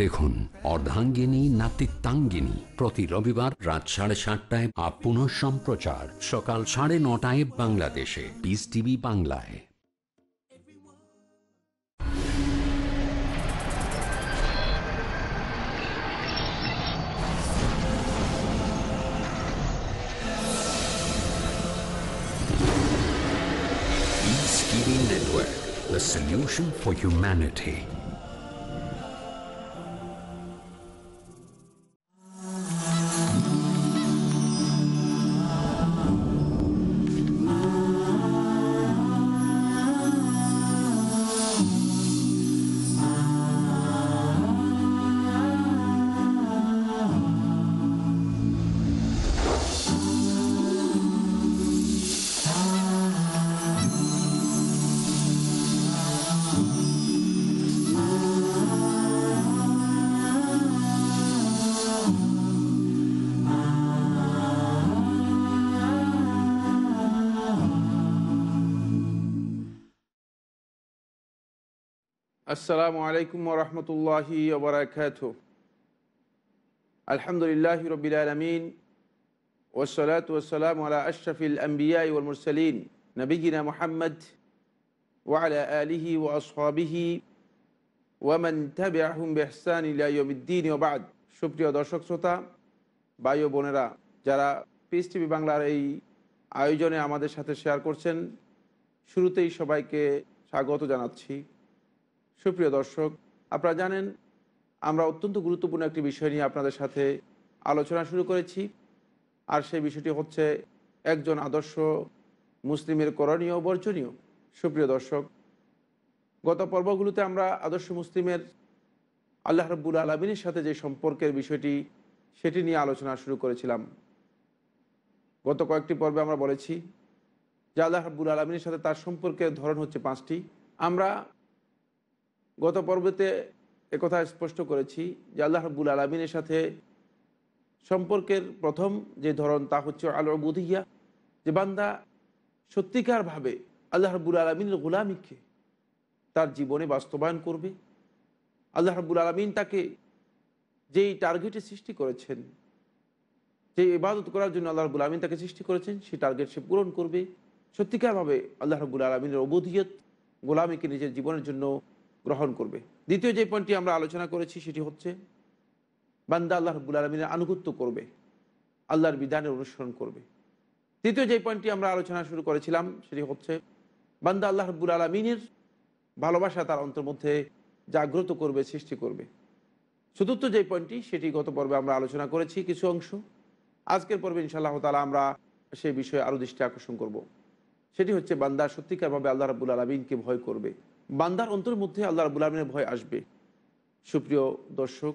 দেখুন অর্ধাঙ্গিনী নাতিত্বাঙ্গিনী প্রতি রবিবার রাত সাড়ে সাতটায় আপন সম্প্রচার সকাল সাড়ে নটায় বাংলাদেশে পিস টিভি বাংলায় the solution for humanity. আসসালামু আলাইকুম রহমতুল্লাহি ওবরাকাত আলহামদুলিল্লাহ রবিল আলমিন ওসলাত ওসালাম আলা আশরফিল আম্বিয়াই ওলমুরসলিন নবীনা মোহাম্মদ ওয়ালা আলিহি ও আসহাবিহি ওয়ামান তাবিআহুম বিহসান ইলা ইয়াউমিদ্দিন ওয়া সুপ্রিয় দর্শক শ্রোতা ভাই ও বোনেরা যারা পিস টিভি বাংলার এই আয়োজনে আমাদের সাথে শেয়ার করছেন শুরুতেই সবাইকে স্বাগত জানাচ্ছি সুপ্রিয় দর্শক আপনারা জানেন আমরা অত্যন্ত গুরুত্বপূর্ণ একটি বিষয় নিয়ে আপনাদের সাথে আলোচনা শুরু করেছি আর সেই বিষয়টি হচ্ছে একজন আদর্শ মুসলিমের করণীয় বর্জনীয় সুপ্রিয় দর্শক গত পর্বগুলোতে আমরা আদর্শ মুসলিমের আল্লাহ রব্বুল আলমিনের সাথে যে সম্পর্কের বিষয়টি সেটি নিয়ে আলোচনা শুরু করেছিলাম গত কয়েকটি পর্বে আমরা বলেছি যে আল্লাহ রব্বুল আলমিনের সাথে তার সম্পর্কের ধরন হচ্ছে পাঁচটি আমরা গত পর্বতে একথা স্পষ্ট করেছি যে আল্লাহ রব্বুল আলমিনের সাথে সম্পর্কের প্রথম যে ধরন তা হচ্ছে আল বুধিয়া যে বান্দা সত্যিকারভাবে আল্লাহ রব্বুল আলমিনের গুলামীকে তার জীবনে বাস্তবায়ন করবে আল্লাহ রব্বুল আলমিন তাকে যেই টার্গেটে সৃষ্টি করেছেন যে ইবাদত করার জন্য আল্লাহ রবুল আলমিন তাকে সৃষ্টি করেছেন সেই টার্গেট সে পূরণ করবে সত্যিকারভাবে আল্লাহ রবুল আলমিনের অবধিয়ত গোলামীকে নিজের জীবনের জন্য গ্রহণ করবে দ্বিতীয় যে পয়েন্টটি আমরা আলোচনা করেছি সেটি হচ্ছে বান্দা আল্লাহ রব্বুল আলমিনের আনুগত্য করবে আল্লাহর বিধানের অনুসরণ করবে তৃতীয় যে পয়েন্টটি আমরা আলোচনা শুরু করেছিলাম সেটি হচ্ছে বান্দা আল্লাহ রব্বুল আলমিনের ভালোবাসা তার অন্তর মধ্যে জাগ্রত করবে সৃষ্টি করবে চতুর্থ যে পয়েন্টটি সেটি গত পর্বে আমরা আলোচনা করেছি কিছু অংশ আজকের পর্বে ইনশাআল্লাহ তালা আমরা সেই বিষয়ে আরও দৃষ্টি আকর্ষণ করব। সেটি হচ্ছে বান্দা সত্যিকারভাবে আল্লাহ রাবুল আলমিনকে ভয় করবে বান্দার অন্তর মধ্যে আল্লাহ রাবুল আলমিনের ভয় আসবে সুপ্রিয় দর্শক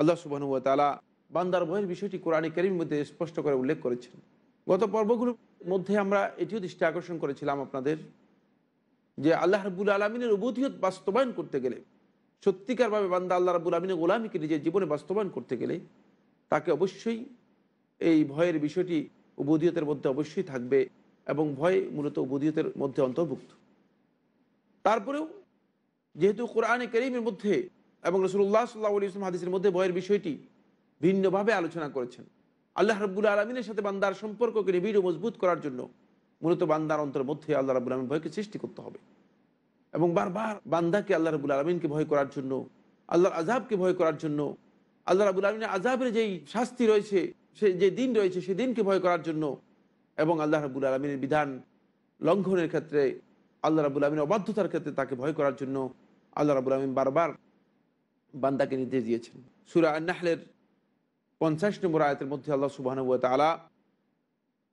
আল্লাহ সুবাহ তালা বান্দার ভয়ের বিষয়টি কোরআনী করিমের মধ্যে স্পষ্ট করে উল্লেখ করেছেন গত পর্বগুলোর মধ্যে আমরা এটিও দৃষ্টি আকর্ষণ করেছিলাম আপনাদের যে আল্লাহ রাবুল আলমিনের উবুধিয়ত বাস্তবায়ন করতে গেলে সত্যিকারভাবে বান্দা আল্লাহ রাবুল আলমিনের গোলামীকে নিজের জীবনে বাস্তবায়ন করতে গেলে তাকে অবশ্যই এই ভয়ের বিষয়টি উবুদিয়তের মধ্যে অবশ্যই থাকবে এবং ভয় মূলত উবুদিয়তের মধ্যে অন্তর্ভুক্ত তারপরেও যেহেতু কোরআনে করিমের মধ্যে এবং রসুল্লাহ সাল্লাহ ইসলাম হাদিসের মধ্যে বয়ের বিষয়টি ভিন্নভাবে আলোচনা করেছেন আল্লাহ রব্বুল আলমিনের সাথে বান্দার সম্পর্ককে নিবিড় মজবুত করার জন্য মূলত বান্দার অন্তর মধ্যে আল্লাহ রাবুল আলমিন ভয়কে সৃষ্টি করতে হবে এবং বারবার বান্দাকে আল্লাহ রবুল আলমিনকে ভয় করার জন্য আল্লাহর আজাবকে ভয় করার জন্য আল্লাহ রাবুল আলমিনের আজাবের যেই শাস্তি রয়েছে সে যে দিন রয়েছে সে দিনকে ভয় করার জন্য এবং আল্লাহ রাবুল আলমিনের বিধান লঙ্ঘনের ক্ষেত্রে আল্লাহ রাবুল আলমিন অবাধ্যতার ক্ষেত্রে তাকে ভয় করার জন্য আল্লাহ রাবুল আলমিন বারবার বান্দাকে নির্দেশ দিয়েছেন সুরা আন্নাহলের পঞ্চাশ নম্বর আয়তের মধ্যে আল্লাহ সুবাহানুয়া তালা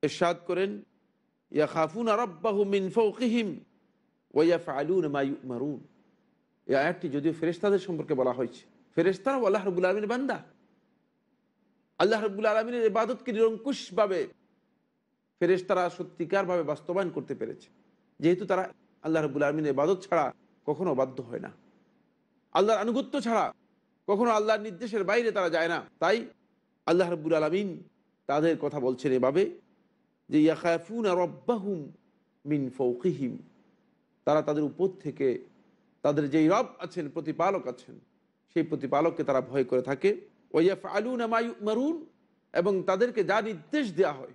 এরশাদ করেন ইয়া খাফুন আরব্বাহু মিন ফৌকিহিম ওয়া ফালুন মারুন এই আয়াতটি যদিও ফেরেস্তাদের সম্পর্কে বলা হয়েছে ফেরেস্তারাও আল্লাহ রবুল আলমিনের বান্দা আল্লাহ রবুল আলমিনের ইবাদতকে নিরঙ্কুশভাবে ফেরেস্তারা সত্যিকারভাবে বাস্তবায়ন করতে পেরেছে যেহেতু তারা আল্লাহ রবুল আলমিনের এবাদত ছাড়া কখনো বাধ্য হয় না আল্লাহর আনুগত্য ছাড়া কখনো আল্লাহর নির্দেশের বাইরে তারা যায় না তাই আল্লাহ রব্বুল আলমিন তাদের কথা বলছেন এভাবে যে ইয়াফুন আর অব্বাহুম মিন ফৌকিহিম তারা তাদের উপর থেকে তাদের যেই রব আছেন প্রতিপালক আছেন সেই প্রতিপালককে তারা ভয় করে থাকে ওয়াফ আলুন আমায়ু মারুন এবং তাদেরকে যা নির্দেশ দেয়া হয়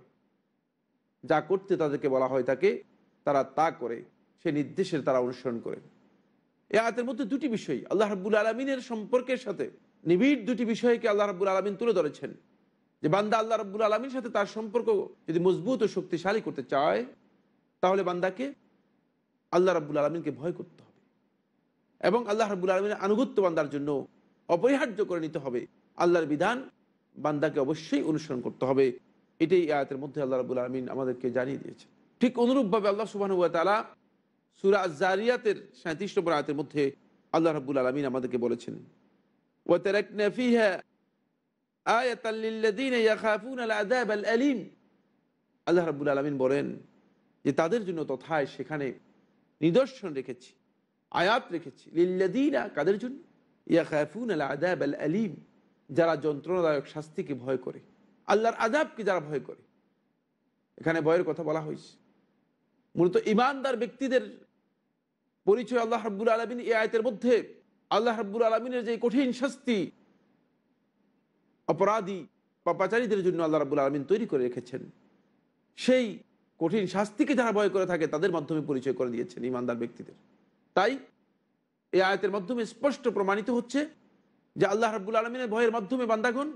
যা করতে তাদেরকে বলা হয় তাকে তারা তা করে সে নির্দেশের তারা অনুসরণ করে এ আয়াতের মধ্যে দুটি বিষয় আল্লাহ রাব্বুল আলমিনের সম্পর্কের সাথে নিবিড় দুটি বিষয়কে আল্লাহ রাব্বুল আলমিন তুলে ধরেছেন যে বান্দা আল্লাহ রাব্বুল আলমীর সাথে তার সম্পর্ক যদি মজবুত ও শক্তিশালী করতে চায় তাহলে বান্দাকে আল্লাহ রাব্বুল আলমিনকে ভয় করতে হবে এবং আল্লাহ রাব্বুল আলমিনের আনুগত্য বান্দার জন্য অপরিহার্য করে নিতে হবে আল্লাহর বিধান বান্দাকে অবশ্যই অনুসরণ করতে হবে এটাই আয়াতের মধ্যে আল্লাহ রাবুল আলমিন আমাদেরকে জানিয়ে দিয়েছে ঠিক অনুরূপভাবে আল্লাহ সুবাহ তালা সুরা জারিয়াতের সাঁত্রিশ নম্বর আয়াতের মধ্যে আল্লাহ রাবুল আলমিন আমাদেরকে বলেছেন ও তেরাকিহা আলিম আল্লাহ রাবুল আলমিন বলেন যে তাদের জন্য তথায় সেখানে নিদর্শন রেখেছি আয়াত রেখেছি লিল্লাদিনা কাদের জন্য খায়ফুন আল আদাব আল আলিম যারা যন্ত্রণাদায়ক শাস্তিকে ভয় করে আল্লাহর আদাবকে যারা ভয় করে এখানে ভয়ের কথা বলা হয়েছে মূলত ইমানদার ব্যক্তিদের পরিচয় আল্লাহ হাব্বুল আলমিন এই আয়তের মধ্যে আল্লাহ হাব্বুল আলমিনের যে কঠিন শাস্তি অপরাধী পাপাচারীদের জন্য আল্লাহ রাবুল আলমিন তৈরি করে রেখেছেন সেই কঠিন শাস্তিকে যারা ভয় করে থাকে তাদের মাধ্যমে পরিচয় করে দিয়েছেন ইমানদার ব্যক্তিদের তাই এই আয়তের মাধ্যমে স্পষ্ট প্রমাণিত হচ্ছে যে আল্লাহ রাব্বুল আলমিনের ভয়ের মাধ্যমে বান্দাগণ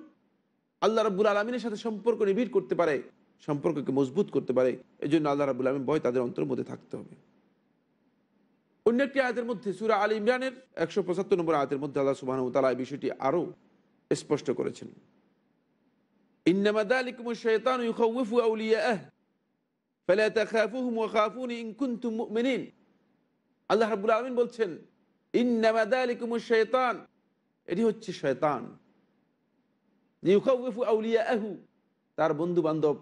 আল্লাহ রাব্বুল আলমিনের সাথে সম্পর্ক নিবিড় করতে পারে সম্পর্ককে মজবুত করতে পারে এই জন্য আল্লাহ রাবুল আলমিন ভয় তাদের অন্তর মধ্যে থাকতে হবে অন্য একটি আয়াতের মধ্যে সুরা আল ইমরানের একশো পঁচাত্তর নম্বর আয়াতের মধ্যে আল্লাহ সুবাহ এই বিষয়টি আরও স্পষ্ট করেছেন তার বন্ধু বান্ধব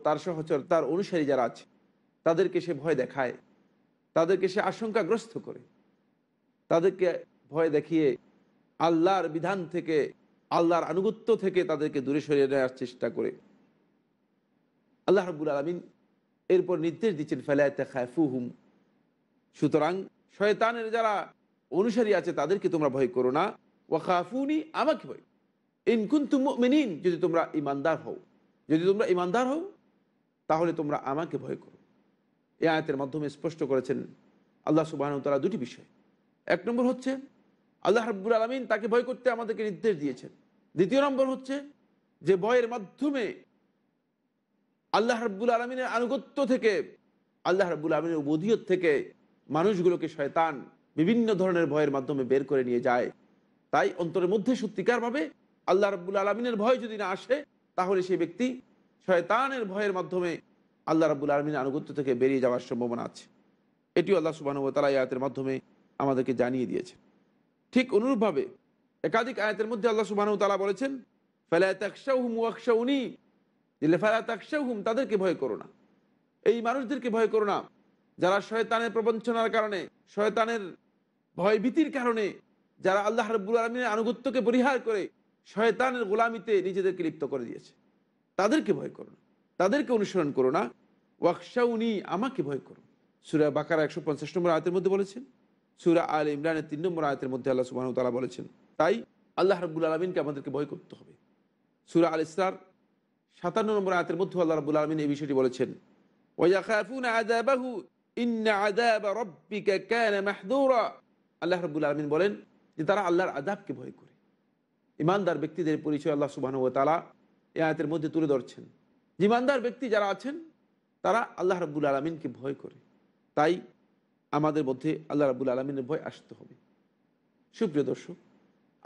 তার সহচর তার অনুসারী যারা আছে তাদেরকে সে ভয় দেখায় তাদেরকে সে আশঙ্কাগ্রস্ত করে তাদেরকে ভয় দেখিয়ে আল্লাহর বিধান থেকে আল্লাহর আনুগত্য থেকে তাদেরকে দূরে সরিয়ে নেওয়ার চেষ্টা করে আল্লাহ রবুল আলমিন এরপর নির্দেশ দিচ্ছেন ফেলায়তে খায়ফুহুম সুতরাং শয়তানের যারা অনুসারী আছে তাদেরকে তোমরা ভয় করো না ও খাফুনি আমাকে ভয় ইনকুন মেনিন যদি তোমরা ইমানদার হও যদি তোমরা ইমানদার হও তাহলে তোমরা আমাকে ভয় করো এ আয়াতের মাধ্যমে স্পষ্ট করেছেন আল্লাহ সুবাহনতলা দুটি বিষয় এক নম্বর হচ্ছে আল্লাহ হাবুল আলমিন তাকে ভয় করতে আমাদেরকে নির্দেশ দিয়েছেন দ্বিতীয় নম্বর হচ্ছে যে ভয়ের মাধ্যমে আল্লাহ হাবুল আলমিনের আনুগত্য থেকে আল্লাহ হাবুল আলমিনের উবদিয়ত থেকে মানুষগুলোকে শয়তান বিভিন্ন ধরনের ভয়ের মাধ্যমে বের করে নিয়ে যায় তাই অন্তরের মধ্যে সত্যিকারভাবে আল্লাহ রব্বুল আলমিনের ভয় যদি না আসে তাহলে সেই ব্যক্তি শয়তানের ভয়ের মাধ্যমে আল্লাহ রাবুল আলমিন আনুগত্য থেকে বেরিয়ে যাওয়ার সম্ভাবনা আছে এটিও আল্লাহ তালা আয়াতের মাধ্যমে আমাদেরকে জানিয়ে দিয়েছে ঠিক অনুরূপভাবে একাধিক আয়াতের মধ্যে আল্লাহ তালা বলেছেন তাদেরকে ভয় করো না এই মানুষদেরকে ভয় করো না যারা শয়তানের প্রবঞ্চনার কারণে শয়তানের ভয়ভীতির কারণে যারা আল্লাহ রব্বুল আলমিনের আনুগত্যকে পরিহার করে শয়তানের গোলামিতে নিজেদেরকে লিপ্ত করে দিয়েছে তাদেরকে ভয় করো না তাদেরকে অনুসরণ করো না ওয়াকশা উনি আমাকে ভয় করো সুরা বাকার একশো পঞ্চাশ নম্বর আয়তের মধ্যে বলেছেন সুরা আল ইমরানের তিন নম্বর আয়তের মধ্যে আল্লাহ সুবাহ তালা বলেছেন তাই আল্লাহ রাবুল আলমিনকে আমাদেরকে ভয় করতে হবে সুরা আল ইসলার সাতান্ন নম্বর আয়তের মধ্যে আল্লাহ রাবুল আলমিন এই বিষয়টি বলেছেন আল্লাহ রবুল আলমিন বলেন যে তারা আল্লাহর আদাবকে ভয় করে ইমানদার ব্যক্তিদের পরিচয় আল্লাহ সুবাহ তালা এ আয়তের মধ্যে তুলে ধরছেন ইমানদার ব্যক্তি যারা আছেন তারা আল্লাহ রাবুল আলমিনকে ভয় করে তাই আমাদের মধ্যে আল্লাহ রাবুল আলমিনের ভয় আসতে হবে সুপ্রিয় দর্শক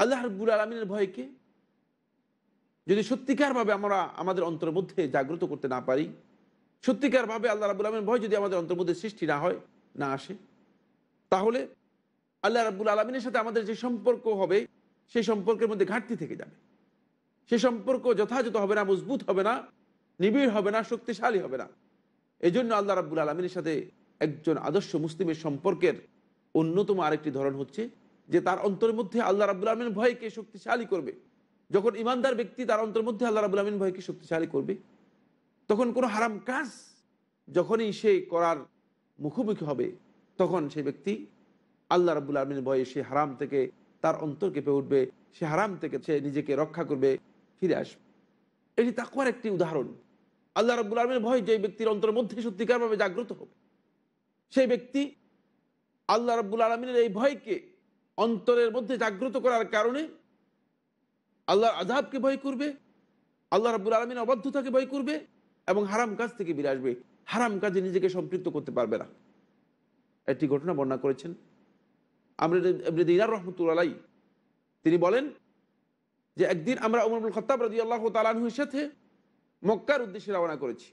আল্লাহ রাবুল আলমিনের ভয়কে যদি সত্যিকারভাবে আমরা আমাদের অন্তর মধ্যে জাগ্রত করতে না পারি সত্যিকারভাবে আল্লাহ রাবুল আলমিনের ভয় যদি আমাদের অন্তর মধ্যে সৃষ্টি না হয় না আসে তাহলে আল্লাহ রাবুল আলমিনের সাথে আমাদের যে সম্পর্ক হবে সেই সম্পর্কের মধ্যে ঘাটতি থেকে যাবে সে সম্পর্ক যথাযথ হবে না মজবুত হবে না নিবিড় হবে না শক্তিশালী হবে না এই জন্য আল্লাহ রাবুল আলমিনের সাথে একজন আদর্শ মুসলিমের সম্পর্কের অন্যতম আরেকটি ধরন হচ্ছে যে তার অন্তরের মধ্যে আল্লাহ রাবুল আলমিন ভয়কে শক্তিশালী করবে যখন ইমানদার ব্যক্তি তার অন্তর মধ্যে আল্লাহ রাবুল আলমিন ভয়কে শক্তিশালী করবে তখন কোনো হারাম কাজ যখনই সে করার মুখোমুখি হবে তখন সেই ব্যক্তি আল্লাহ রাবুল আলমিন ভয়ে সে হারাম থেকে তার অন্তর কেঁপে উঠবে সে হারাম থেকে সে নিজেকে রক্ষা করবে ফিরে আসবে এটি তাকুয়ার একটি উদাহরণ আল্লাহ রাবুল আলমের ভয় যে ব্যক্তির অন্তরের মধ্যে সত্যিকারভাবে জাগ্রত হবে সেই ব্যক্তি আল্লাহ রাবুল আলমিনের এই ভয়কে অন্তরের মধ্যে জাগ্রত করার কারণে আল্লাহর আজাবকে ভয় করবে আল্লাহ রাবুল আলমিনের অবাধ্যতাকে ভয় করবে এবং হারাম কাজ থেকে বেরিয়ে আসবে হারাম কাজে নিজেকে সম্পৃক্ত করতে পারবে না একটি ঘটনা বর্ণনা করেছেন আমরা দিনার রহমতুল আলাই তিনি বলেন যে একদিন আমরা উমরুল খতাব রাজি আল্লাহ তালানহুর সাথে মক্কার উদ্দেশ্যে রওনা করেছি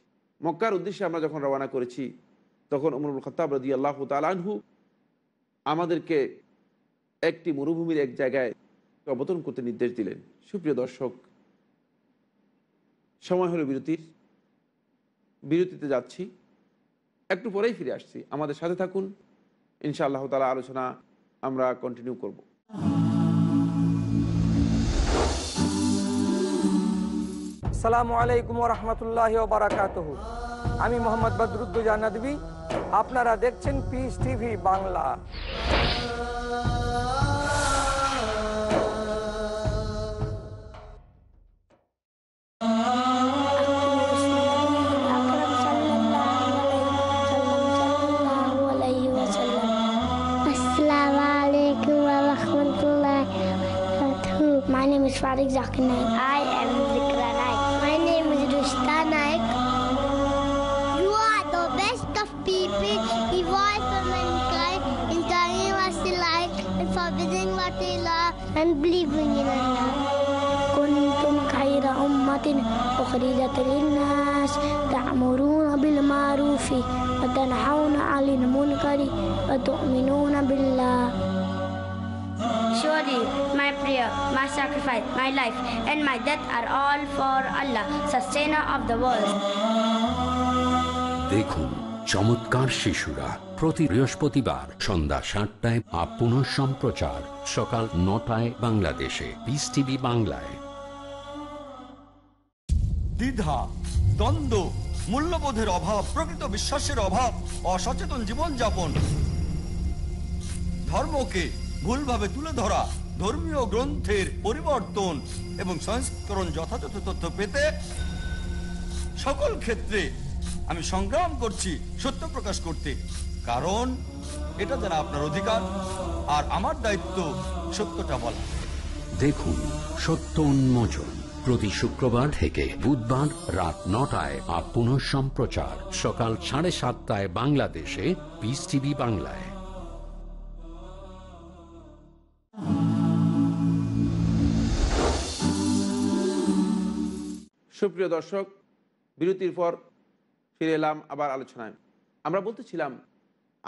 মক্কার উদ্দেশ্যে আমরা যখন রওনা করেছি তখন উমরুল খতাব রদি আল্লাহ তালহু আমাদেরকে একটি মরুভূমির এক জায়গায় অবতরণ করতে নির্দেশ দিলেন সুপ্রিয় দর্শক সময় হলো বিরতির বিরতিতে যাচ্ছি একটু পরেই ফিরে আসছি আমাদের সাথে থাকুন ইনশাআল্লাহ তালা আলোচনা আমরা কন্টিনিউ করব আসসালামু আলাইকুম রহমতুল্লাহ বারাকাত আমি মোহাম্মদ বদরুদ্দুজা আপনারা দেখছেন peace TV Bangla My name is Fadik Zakir I am بليغني كنتم خير أمة أخرجت للناس تأمرون بالمعروف وتنحون عن المنكر وتؤمنون بالله Surely my prayer, my sacrifice, my life and my death are all for Allah, sustainer of the world. देखो চমৎকার শিশুরা প্রতি বৃহস্পতিবার সন্ধ্যা সাতটায় আপন সম্প্রচার সকাল নটায় বাংলাদেশে বিস টিভি বাংলায় দ্বিধা দ্বন্দ্ব মূল্যবোধের অভাব প্রকৃত বিশ্বাসের অভাব অসচেতন জীবনযাপন ধর্মকে ভুলভাবে তুলে ধরা ধর্মীয় গ্রন্থের পরিবর্তন এবং সংস্করণ যথাযথ তথ্য পেতে সকল ক্ষেত্রে আমি সংগ্রাম করছি সত্য প্রকাশ করতে কারণ এটা যারা আপনার অধিকার আর আমার দায়িত্ব সত্যটা বলা দেখুন সত্য উন্মোচন প্রতি শুক্রবার থেকে বুধবার রাত নটায় আর পুনঃ সম্প্রচার সকাল সাড়ে সাতটায় বাংলাদেশে পিস টিভি বাংলায় সুপ্রিয় দর্শক বিরতির পর ফিরে এলাম আবার আলোচনায় আমরা বলতেছিলাম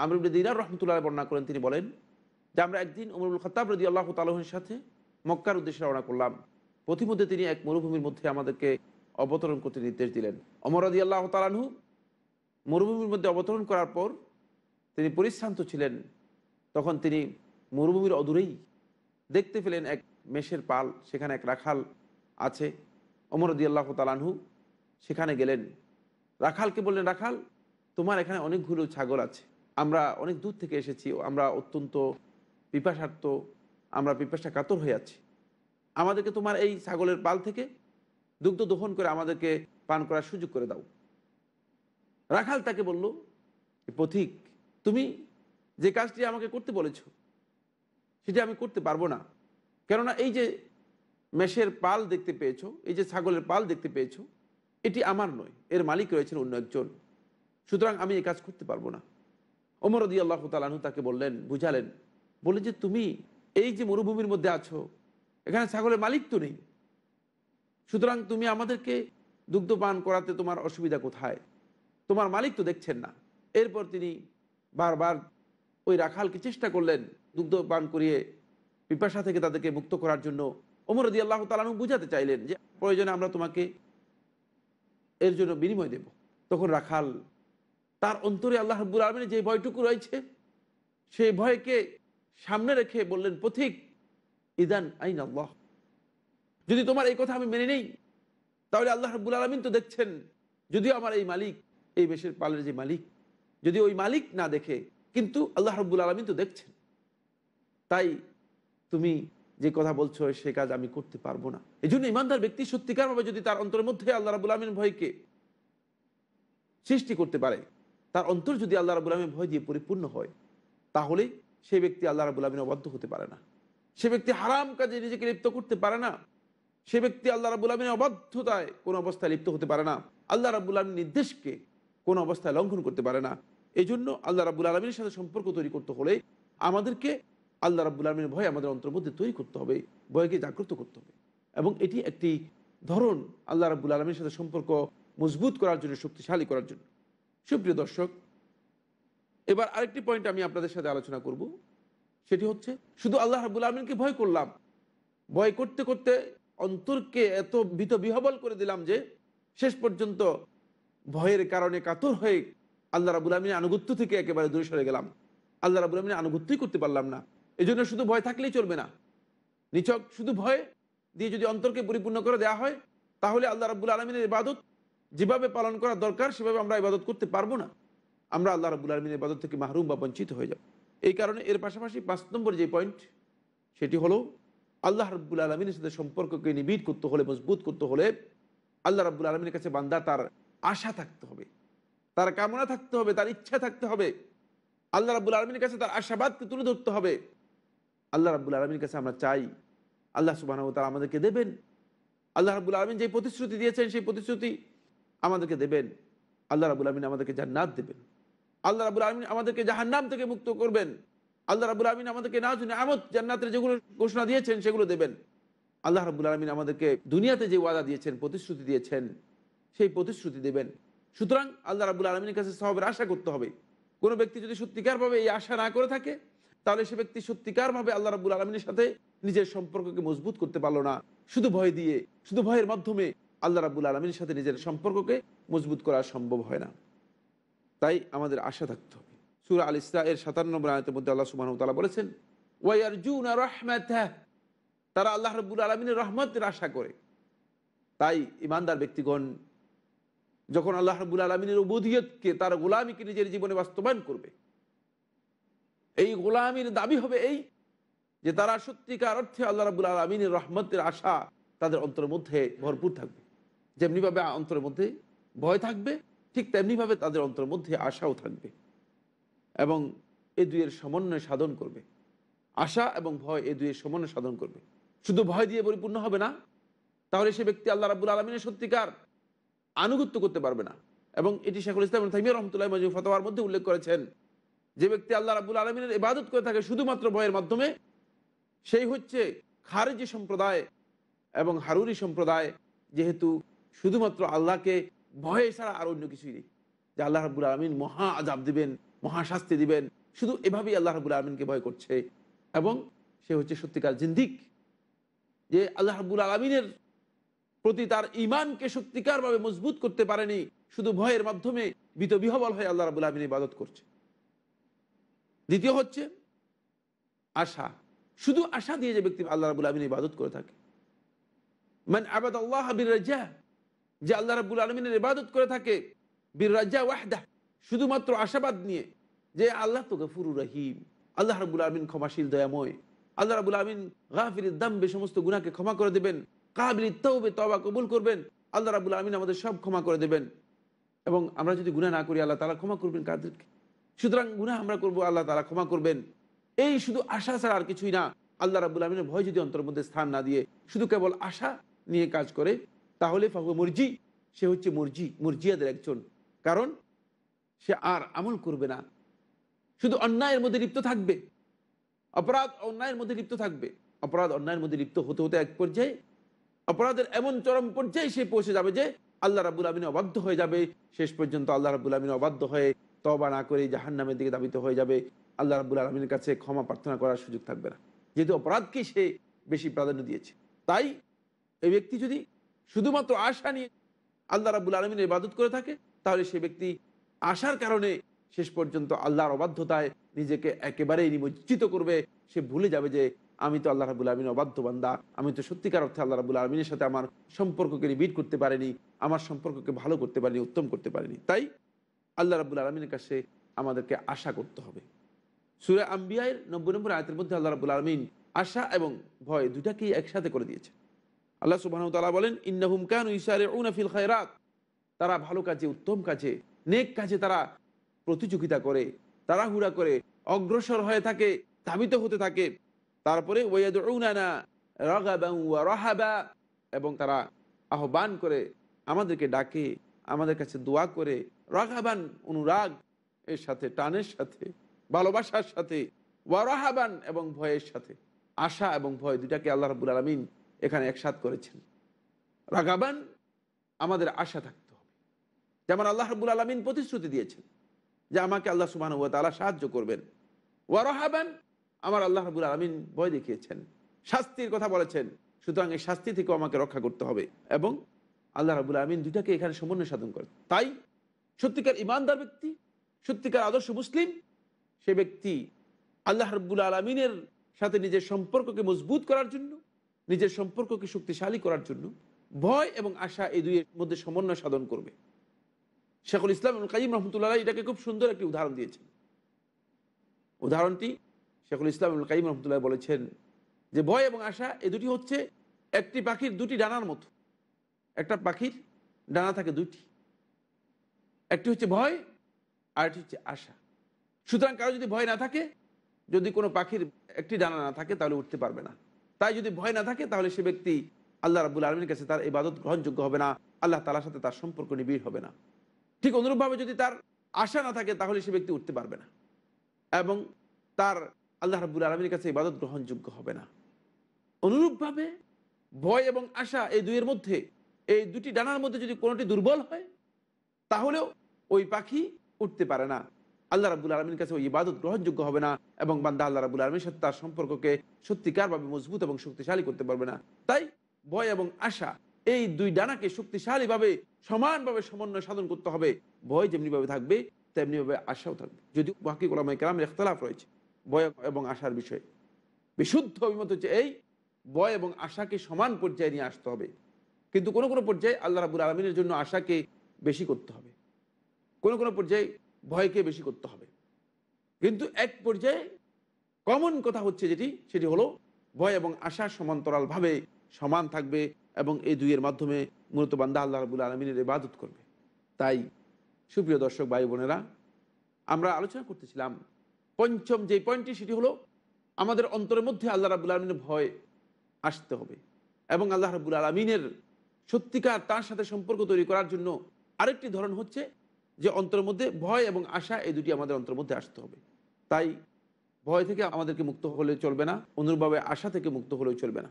আমরুল দিনার রহমতুল্লাহ বর্ণনা করেন তিনি বলেন যে আমরা একদিন উমরুল খতাব রদি আল্লাহ তালহের সাথে মক্কার উদ্দেশ্যে রওনা করলাম প্রতিমধ্যে তিনি এক মরুভূমির মধ্যে আমাদেরকে অবতরণ করতে নির্দেশ দিলেন অমর রদি আল্লাহ তালাহু মরুভূমির মধ্যে অবতরণ করার পর তিনি পরিশ্রান্ত ছিলেন তখন তিনি মরুভূমির অদূরেই দেখতে পেলেন এক মেষের পাল সেখানে এক রাখাল আছে রদি আল্লাহ তালানহু সেখানে গেলেন রাখালকে বললেন রাখাল তোমার এখানে অনেকগুলো ছাগল আছে আমরা অনেক দূর থেকে এসেছি আমরা অত্যন্ত পিপাসার্থ আমরা পিপাসা কাতর হয়ে আছি আমাদেরকে তোমার এই ছাগলের পাল থেকে দুগ্ধ দহন করে আমাদেরকে পান করার সুযোগ করে দাও রাখাল তাকে বলল পথিক তুমি যে কাজটি আমাকে করতে বলেছ সেটি আমি করতে পারবো না কেননা এই যে মেষের পাল দেখতে পেয়েছো এই যে ছাগলের পাল দেখতে পেয়েছো এটি আমার নয় এর মালিক রয়েছেন অন্য একজন সুতরাং আমি এ কাজ করতে পারবো না অমর রদি আল্লাহ তালু তাকে বললেন বুঝালেন বলে যে তুমি এই যে মরুভূমির মধ্যে আছো এখানে ছাগলের মালিক তো নেই সুতরাং তুমি আমাদেরকে দুগ্ধ পান করাতে তোমার অসুবিধা কোথায় তোমার মালিক তো দেখছেন না এরপর তিনি বারবার ওই রাখালকে চেষ্টা করলেন দুগ্ধ পান করিয়ে পিপাসা থেকে তাদেরকে মুক্ত করার জন্য অমর রদি আল্লাহ তালু বুঝাতে চাইলেন যে প্রয়োজনে আমরা তোমাকে এর জন্য বিনিময় দেব তখন রাখাল তার অন্তরে আল্লাহ হাবুল আলমিনের যে ভয়টুকু রয়েছে সেই ভয়কে সামনে রেখে বললেন পথিক ইদান আইন আল্লাহ যদি তোমার এই কথা আমি মেনে নেই তাহলে আল্লাহ হাব্বুল আলমিন তো দেখছেন যদিও আমার এই মালিক এই বেশের পালের যে মালিক যদি ওই মালিক না দেখে কিন্তু আল্লাহ হাব্বুল আলমিন তো দেখছেন তাই তুমি যে কথা বলছো সে কাজ আমি করতে পারবো না এই জন্য ইমানদার ব্যক্তি সত্যিকারভাবে যদি তার অন্তরের মধ্যে আল্লাহ রাবুল আলমিন ভয়কে সৃষ্টি করতে পারে তার অন্তর যদি আল্লাহ রাবুল আলমিন ভয় দিয়ে পরিপূর্ণ হয় তাহলেই সে ব্যক্তি আল্লাহ রাবুল আলমিন অবাধ্য হতে পারে না সে ব্যক্তি হারাম কাজে নিজেকে লিপ্ত করতে পারে না সে ব্যক্তি আল্লাহ রাবুল আলমিনের অবাধ্যতায় কোনো অবস্থায় লিপ্ত হতে পারে না আল্লাহ রাবুল আলমিন নির্দেশকে কোনো অবস্থায় লঙ্ঘন করতে পারে না এই জন্য আল্লাহ রাবুল আলমীর সাথে সম্পর্ক তৈরি করতে হলে আমাদেরকে আল্লাহ রাবুল আলমীর ভয় আমাদের অন্তর্মধ্যে তৈরি করতে হবে ভয়কে জাগ্রত করতে হবে এবং এটি একটি ধরন আল্লাহ রাবুল আলমীর সাথে সম্পর্ক মজবুত করার জন্য শক্তিশালী করার জন্য সুপ্রিয় দর্শক এবার আরেকটি পয়েন্ট আমি আপনাদের সাথে আলোচনা করব সেটি হচ্ছে শুধু আল্লাহ রাবুল আলমিনকে ভয় করলাম ভয় করতে করতে অন্তরকে এত ভীত বিহবল করে দিলাম যে শেষ পর্যন্ত ভয়ের কারণে কাতর হয়ে আল্লাহ রাবুল আলমিনের আনুগত্য থেকে একেবারে দূরে সরে গেলাম আল্লাহ রাবুল আলমিনের আনুগত্যই করতে পারলাম না এই জন্য শুধু ভয় থাকলেই চলবে না নিচক শুধু ভয় দিয়ে যদি অন্তরকে পরিপূর্ণ করে দেওয়া হয় তাহলে আল্লাহ রাবুল আলমিনের ইবাদত যেভাবে পালন করা দরকার সেভাবে আমরা ইবাদত করতে পারবো না আমরা আল্লাহ রাবুল আলমিনের ইবাদত থেকে মাহরুম বা বঞ্চিত হয়ে যাব এই কারণে এর পাশাপাশি পাঁচ নম্বর যে পয়েন্ট সেটি হলো আল্লাহ রাবুল আলমিনের সাথে সম্পর্ককে নিবিড় করতে হলে মজবুত করতে হলে আল্লাহ রাবুল আলমিনের কাছে বান্দা তার আশা থাকতে হবে তার কামনা থাকতে হবে তার ইচ্ছা থাকতে হবে আল্লাহ রাবুল আলমিনের কাছে তার আশাবাদকে তুলে ধরতে হবে আল্লাহ রাবুল আলমীর কাছে আমরা চাই আল্লাহ সুবাহ তারা আমাদেরকে দেবেন আল্লাহ রাবুল আলমিন যে প্রতিশ্রুতি দিয়েছেন সেই প্রতিশ্রুতি আমাদেরকে দেবেন আল্লাহ রাবুল আলমিন আমাদেরকে জান্নাত দেবেন আল্লাহ রাবুল আলমিন আমাদেরকে জাহান্নাম থেকে মুক্ত করবেন আল্লাহ রাবুল আলমিন আমাদেরকে না জুনে আমদ জান্নাতের যেগুলো ঘোষণা দিয়েছেন সেগুলো দেবেন আল্লাহ রাবুল আলমিন আমাদেরকে দুনিয়াতে যে ওয়াদা দিয়েছেন প্রতিশ্রুতি দিয়েছেন সেই প্রতিশ্রুতি দেবেন সুতরাং আল্লাহ রাবুল আলমিনের কাছে সবের আশা করতে হবে কোনো ব্যক্তি যদি সত্যিকারভাবে এই আশা না করে থাকে তাহলে সে ব্যক্তি সত্যিকার ভাবে আল্লাহ রাবুল আলমিনের সাথে নিজের সম্পর্ককে মজবুত করতে পারলো না শুধু ভয় দিয়ে শুধু ভয়ের মাধ্যমে আল্লাহ রাবুল আলমিনের সাথে নিজের সম্পর্ককে মজবুত করা সম্ভব হয় না তাই আমাদের আশা থাকতে হবে সুরা আল ইসলা এর সাতান্ন আয়তের মধ্যে আল্লাহ সুবাহ তালা বলেছেন জুন আর তারা আল্লাহ রব্বুল আলমিনের রহমতের আশা করে তাই ইমানদার ব্যক্তিগণ যখন আল্লাহ রবুল আলমিনের উবুধিয়তকে তার গোলামীকে নিজের জীবনে বাস্তবায়ন করবে এই গোলামীর দাবি হবে এই যে তারা সত্যিকার অর্থে আল্লাহ রাবুল আলমিনের রহমতের আশা তাদের অন্তরের মধ্যে ভরপুর থাকবে যেমনিভাবে অন্তরের মধ্যে ভয় থাকবে ঠিক তেমনিভাবে তাদের অন্তরের মধ্যে আশাও থাকবে এবং এ দুইয়ের সমন্বয় সাধন করবে আশা এবং ভয় এ দুইয়ের সমন্বয় সাধন করবে শুধু ভয় দিয়ে পরিপূর্ণ হবে না তাহলে সে ব্যক্তি আল্লাহ রাবুল আলমিনের সত্যিকার আনুগত্য করতে পারবে না এবং এটি শেখুল ইসলাম থাইমিয়া রহমতুল্লাহ মজু ফতোয়ার মধ্যে উল্লেখ করেছেন যে ব্যক্তি আল্লাহ রাবুল আলমিনের ইবাদত করে থাকে শুধুমাত্র বইয়ের মাধ্যমে সেই হচ্ছে খারেজি সম্প্রদায় এবং হারুরি সম্প্রদায় যেহেতু শুধুমাত্র আল্লাহকে ভয়ে ছাড়া আর অন্য কিছুই নেই যে আল্লাহ রাবুল আলমিন মহা আজাব দিবেন মহাশাস্তি দিবেন শুধু এভাবেই আল্লাহ রাবুল আলমিনকে ভয় করছে এবং সে হচ্ছে সত্যিকার জিন্দিক যে আল্লাহ রাবুল আলমিনের প্রতি তার ইমানকে সত্যিকারভাবে মজবুত করতে পারেনি শুধু ভয়ের মাধ্যমে বিতবিহবল হয়ে আল্লাহ রাবুল আলমিন ইবাদত করছে দ্বিতীয় হচ্ছে আশা শুধু আশা দিয়ে যে ব্যক্তি আল্লাহ রাবুল আলমিন ইবাদত করে থাকে মানে আবাদ আল্লাহ হাবির রাজা যে আল্লাহ রাবুল আলমিনের ইবাদত করে থাকে বীর রাজা ওয়াহদা শুধুমাত্র আশাবাদ নিয়ে যে আল্লাহ তো গফুর রহিম আল্লাহ রাবুল আলমিন ক্ষমাশীল দয়াময় আল্লাহ রাবুল আলমিন গাফির বে সমস্ত গুণাকে ক্ষমা করে দেবেন কাবিল তৌবে তবা কবুল করবেন আল্লাহ রাবুল আলমিন আমাদের সব ক্ষমা করে দেবেন এবং আমরা যদি গুণা না করি আল্লাহ তালা ক্ষমা করবেন কাদেরকে সুতরাং গুনা আমরা করব আল্লাহ তারা ক্ষমা করবেন এই শুধু আশা ছাড়া আর কিছুই না আল্লাহ রাবুল আলমিনের ভয় যদি অন্তর মধ্যে স্থান না দিয়ে শুধু কেবল আশা নিয়ে কাজ করে তাহলে ফাহু মুরজি সে হচ্ছে মুরজি মুরজিয়াদের একজন কারণ সে আর আমল করবে না শুধু অন্যায়ের মধ্যে লিপ্ত থাকবে অপরাধ অন্যায়ের মধ্যে লিপ্ত থাকবে অপরাধ অন্যায়ের মধ্যে লিপ্ত হতে হতে এক পর্যায়ে অপরাধের এমন চরম পর্যায়ে সে পৌঁছে যাবে যে আল্লাহ রাবুল আলমিন অবাধ্য হয়ে যাবে শেষ পর্যন্ত আল্লাহ রাবুল আলমিন অবাধ্য হয়ে তবা না করে জাহান্নামের দিকে দাবিত হয়ে যাবে আল্লাহ রাবুল আলমীর কাছে ক্ষমা প্রার্থনা করার সুযোগ থাকবে না যেহেতু অপরাধকে সে বেশি প্রাধান্য দিয়েছে তাই এই ব্যক্তি যদি শুধুমাত্র আশা নিয়ে আল্লাহ রাবুল আলমিনের ইবাদত করে থাকে তাহলে সে ব্যক্তি আশার কারণে শেষ পর্যন্ত আল্লাহর অবাধ্যতায় নিজেকে একেবারেই নিমজ্জিত করবে সে ভুলে যাবে যে আমি তো আল্লাহ রাবুল আলমিন অবাধ্য বান্দা আমি তো সত্যিকার অর্থে আল্লাহ রাবুল আলমিনের সাথে আমার সম্পর্ককে রিবিট করতে পারিনি আমার সম্পর্ককে ভালো করতে পারিনি উত্তম করতে পারিনি তাই আল্লাহ রাবুল আলমিনের কাছে আমাদেরকে আশা করতে হবে সুরে আম্বিয়ায়ের নব্বই নম্বর আয়তের মধ্যে আল্লাহ রাবুল আলমিন আশা এবং ভয় দুটাকেই একসাথে করে দিয়েছে আল্লাহ সুবাহ তালা বলেন ইন্নাহুম কান ইসারে উনাফিল খায়রাত তারা ভালো কাজে উত্তম কাজে নেক কাজে তারা প্রতিযোগিতা করে তারা হুড়া করে অগ্রসর হয়ে থাকে ধাবিত হতে থাকে তারপরে ওয়াদ উনানা রাগাবা রাহাবা এবং তারা আহ্বান করে আমাদেরকে ডাকে আমাদের কাছে দোয়া করে রাঘাবান অনুরাগ এর সাথে টানের সাথে ভালোবাসার সাথে ওয়ারাহাবান এবং ভয়ের সাথে আশা এবং ভয় দুটাকে আল্লাহ রাবুল আলমিন এখানে একসাথ করেছেন রাগাবান আমাদের আশা থাকতে হবে যেমন আল্লাহ রাবুল আলমিন প্রতিশ্রুতি দিয়েছেন যে আমাকে আল্লাহ সুবাহানুব তালা সাহায্য করবেন ওয়ারাহাবান আমার আল্লাহ রাবুল আলমিন ভয় দেখিয়েছেন শাস্তির কথা বলেছেন সুতরাং এই শাস্তি থেকেও আমাকে রক্ষা করতে হবে এবং আল্লাহ রাবুল আলমিন দুটাকে এখানে সমন্বয় সাধন করে তাই সত্যিকার ইমানদার ব্যক্তি সত্যিকার আদর্শ মুসলিম সে ব্যক্তি আল্লাহ রব্বুল আলমিনের সাথে নিজের সম্পর্ককে মজবুত করার জন্য নিজের সম্পর্ককে শক্তিশালী করার জন্য ভয় এবং আশা এই দুইয়ের মধ্যে সমন্বয় সাধন করবে শেখুল ইসলাম এবং কাজিম রহমতুল্লাহ এটাকে খুব সুন্দর একটি উদাহরণ দিয়েছেন উদাহরণটি শেখুল ইসলাম এবং কাজিম রহমতুল্লাহ বলেছেন যে ভয় এবং আশা এ দুটি হচ্ছে একটি পাখির দুটি ডানার মতো একটা পাখির ডানা থাকে দুটি একটি হচ্ছে ভয় আর একটি হচ্ছে আশা সুতরাং কারো যদি ভয় না থাকে যদি কোনো পাখির একটি ডানা না থাকে তাহলে উঠতে পারবে না তাই যদি ভয় না থাকে তাহলে সে ব্যক্তি আল্লাহ রাবুল আলমীর কাছে তার ইবাদত গ্রহণযোগ্য হবে না আল্লাহ তালার সাথে তার সম্পর্ক নিবিড় হবে না ঠিক অনুরূপভাবে যদি তার আশা না থাকে তাহলে সে ব্যক্তি উঠতে পারবে না এবং তার আল্লাহ রাবুল আলমীর কাছে ইবাদত গ্রহণযোগ্য হবে না অনুরূপভাবে ভয় এবং আশা এই দুইয়ের মধ্যে এই দুটি ডানার মধ্যে যদি কোনোটি দুর্বল হয় তাহলেও ওই পাখি উঠতে পারে না আল্লাহ রাবুল আলমীর কাছে ওই ইবাদত গ্রহণযোগ্য হবে না এবং বান্দা আল্লাহ রাবুল আলমীর সাথে তার সম্পর্ককে সত্যিকারভাবে মজবুত এবং শক্তিশালী করতে পারবে না তাই ভয় এবং আশা এই দুই ডানাকে শক্তিশালীভাবে সমানভাবে সমন্বয় সাধন করতে হবে ভয় যেমনিভাবে থাকবে তেমনিভাবে আশাও থাকবে যদি বাকি গোলামাই কালামের এখতলাফ রয়েছে ভয় এবং আশার বিষয়ে বিশুদ্ধ অভিমত হচ্ছে এই ভয় এবং আশাকে সমান পর্যায়ে নিয়ে আসতে হবে কিন্তু কোনো কোনো পর্যায়ে আল্লাহ রাবুল আলমিনের জন্য আশাকে বেশি করতে হবে কোনো কোনো পর্যায়ে ভয়কে বেশি করতে হবে কিন্তু এক পর্যায়ে কমন কথা হচ্ছে যেটি সেটি হলো ভয় এবং আশা সমান্তরালভাবে সমান থাকবে এবং এই দুইয়ের মাধ্যমে মূলত বান্দা আল্লাহ রাবুল আলমিনের ইবাদত করবে তাই সুপ্রিয় দর্শক ভাই বোনেরা আমরা আলোচনা করতেছিলাম পঞ্চম যে পয়েন্টটি সেটি হলো আমাদের অন্তরের মধ্যে আল্লাহ রাবুল আলমিনের ভয় আসতে হবে এবং আল্লাহ রাবুল আলমিনের সত্যিকার তার সাথে সম্পর্ক তৈরি করার জন্য আরেকটি ধরন হচ্ছে যে অন্তর মধ্যে ভয় এবং আশা এই দুটি আমাদের অন্তর মধ্যে আসতে হবে তাই ভয় থেকে আমাদেরকে মুক্ত হলে চলবে না অনুরূপভাবে আশা থেকে মুক্ত হলেও চলবে না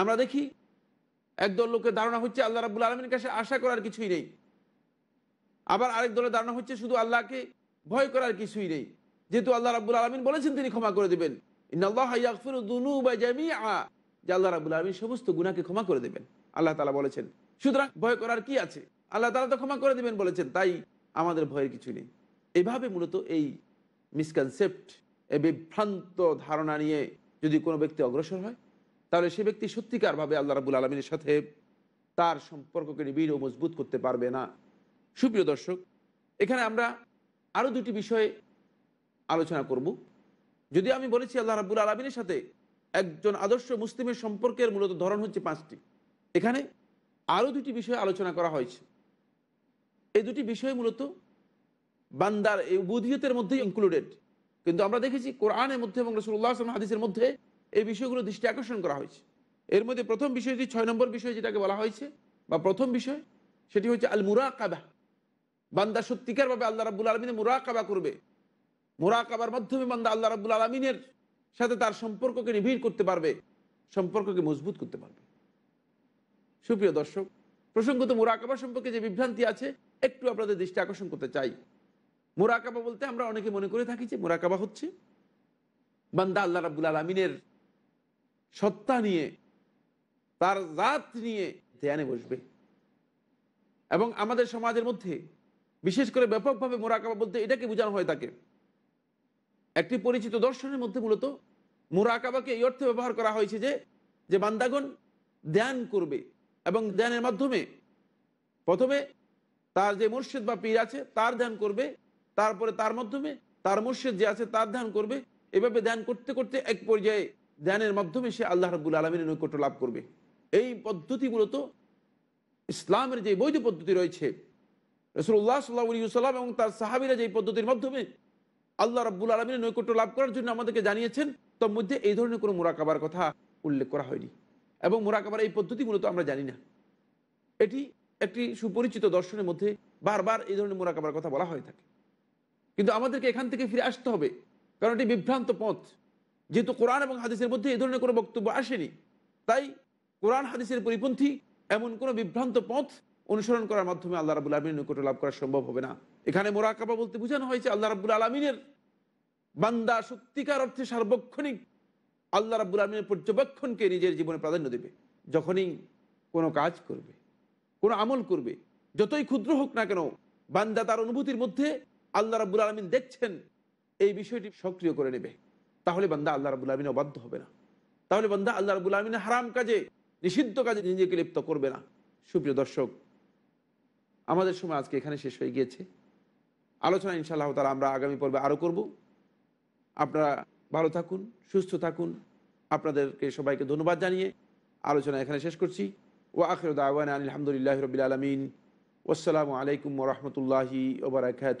আমরা দেখি একদল লোকের ধারণা হচ্ছে আল্লাহ রাবুল আলমীর কাছে আশা করার কিছুই নেই আবার আরেক দলের ধারণা হচ্ছে শুধু আল্লাহকে ভয় করার কিছুই নেই যেহেতু আল্লাহ রাবুল আলমিন বলেছেন তিনি ক্ষমা করে দেবেন আল্লাহ রাবুল আলমিন সমস্ত গুণাকে ক্ষমা করে দেবেন আল্লাহ তালা বলেছেন সুতরাং ভয় করার কি আছে আল্লাহ তালা তো ক্ষমা করে দেবেন বলেছেন তাই আমাদের ভয়ের কিছু নেই এভাবে মূলত এই মিসকনসেপ্ট এ বিভ্রান্ত ধারণা নিয়ে যদি কোনো ব্যক্তি অগ্রসর হয় তাহলে সে ব্যক্তি সত্যিকারভাবে আল্লাহ রাবুল আলমীর সাথে তার সম্পর্ককে নিবিড় ও মজবুত করতে পারবে না সুপ্রিয় দর্শক এখানে আমরা আরও দুটি বিষয়ে আলোচনা করব যদি আমি বলেছি আল্লাহ রাবুল আলমিনের সাথে একজন আদর্শ মুসলিমের সম্পর্কের মূলত ধরন হচ্ছে পাঁচটি এখানে আরও দুটি বিষয় আলোচনা করা হয়েছে এই দুটি বিষয় মূলত বান্দার এই বুধিয়তের মধ্যেই ইনক্লুডেড কিন্তু আমরা দেখেছি কোরআনের মধ্যে এবং রসুল্লাহ আসলাম হাদিসের মধ্যে এই বিষয়গুলো দৃষ্টি আকর্ষণ করা হয়েছে এর মধ্যে প্রথম বিষয়টি ছয় নম্বর বিষয় যেটাকে বলা হয়েছে বা প্রথম বিষয় সেটি হচ্ছে আল মুরাকাবা বান্দা সত্যিকারভাবে আল্লাহ রাবুল আলমিনের মুরাকাবা করবে মুরাকাবার মাধ্যমে বান্দা আল্লাহ রাবুল আলমিনের সাথে তার সম্পর্ককে নিভিড় করতে পারবে সম্পর্ককে মজবুত করতে পারবে সুপ্রিয় দর্শক প্রসঙ্গত মোরাকাবা সম্পর্কে যে বিভ্রান্তি আছে একটু আপনাদের দৃষ্টি আকর্ষণ করতে চাই মোরাকাবা বলতে আমরা অনেকে মনে করে থাকি যে মোরাকাবা হচ্ছে বান্দা আল্লাহ রাবুল আলমিনের সত্তা নিয়ে তার জাত নিয়ে ধ্যানে বসবে এবং আমাদের সমাজের মধ্যে বিশেষ করে ব্যাপকভাবে মোরাকাবা বলতে এটাকে বোঝানো হয় তাকে একটি পরিচিত দর্শনের মধ্যে মূলত মোরাকাবাকে এই অর্থে ব্যবহার করা হয়েছে যে যে বান্দাগণ ধ্যান করবে এবং ধ্যানের মাধ্যমে প্রথমে তার যে মুর্শিদ বা পীর আছে তার ধ্যান করবে তারপরে তার মাধ্যমে তার মুর্শিদ যে আছে তার ধ্যান করবে এভাবে ধ্যান করতে করতে এক পর্যায়ে ধ্যানের মাধ্যমে সে আল্লাহ রাবুল আলমিনের নৈকট্য লাভ করবে এই পদ্ধতি মূলত ইসলামের যে বৈধ পদ্ধতি রয়েছে রসুল্লাহ সাল্লাহসাল্লাম এবং তার সাহাবিরা যে পদ্ধতির মাধ্যমে আল্লাহ রাবুল আলমিনের নৈকট্য লাভ করার জন্য আমাদেরকে জানিয়েছেন তার মধ্যে এই ধরনের কোনো মোরাকাবার কথা উল্লেখ করা হয়নি এবং মোরাকাবার এই পদ্ধতি মূলত আমরা জানি না এটি একটি সুপরিচিত দর্শনের মধ্যে বারবার এই ধরনের মোরাকাবার কথা বলা হয়ে থাকে কিন্তু আমাদেরকে এখান থেকে ফিরে আসতে হবে কারণ এটি বিভ্রান্ত পথ যেহেতু কোরআন এবং হাদিসের মধ্যে এই ধরনের কোনো বক্তব্য আসেনি তাই কোরআন হাদিসের পরিপন্থী এমন কোনো বিভ্রান্ত পথ অনুসরণ করার মাধ্যমে আল্লাহ রাবুল আলমিনের নিকট লাভ করা সম্ভব হবে না এখানে মোরাকাবা বলতে বোঝানো হয়েছে আল্লাহ রাবুল আলমিনের বান্দা সত্যিকার অর্থে সার্বক্ষণিক আল্লাহ রাবুল আলমিনের পর্যবেক্ষণকে নিজের জীবনে প্রাধান্য দেবে যখনই কোনো কাজ করবে কোনো আমল করবে যতই ক্ষুদ্র হোক না কেন বান্দা তার অনুভূতির মধ্যে আল্লাহ রাবুল আলমিন দেখছেন এই বিষয়টি সক্রিয় করে নেবে তাহলে বান্দা আল্লাহ রাবুল আলমিনে অবাধ্য হবে না তাহলে বান্দা আল্লাহ রাবুল আলমিনে হারাম কাজে নিষিদ্ধ কাজে নিজেকে লিপ্ত করবে না সুপ্রিয় দর্শক আমাদের সময় আজকে এখানে শেষ হয়ে গিয়েছে আলোচনা ইনশাআল্লাহ তারা আমরা আগামী পর্বে আরও করব আপনারা ভালো থাকুন সুস্থ থাকুন আপনাদেরকে সবাইকে ধন্যবাদ জানিয়ে আলোচনা এখানে শেষ করছি ও আখর দাওয়ান আলহামদুলিল্লাহ রবিল আলমিন আসসালামু আলাইকুম রহমতুল্লাহি ওবরাকাত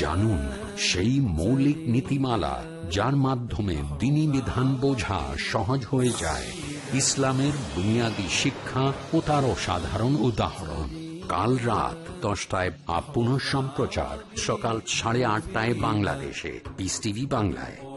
জানুন সেই মৌলিক নীতিমালা যার মাধ্যমে দিনী বিধান বোঝা সহজ হয়ে যায় ইসলামের বুনিয়াদী শিক্ষা ও তার সাধারণ উদাহরণ কাল রাত দশটায় আপন সম্প্রচার সকাল সাড়ে আটটায় বাংলাদেশে পিস টিভি বাংলায়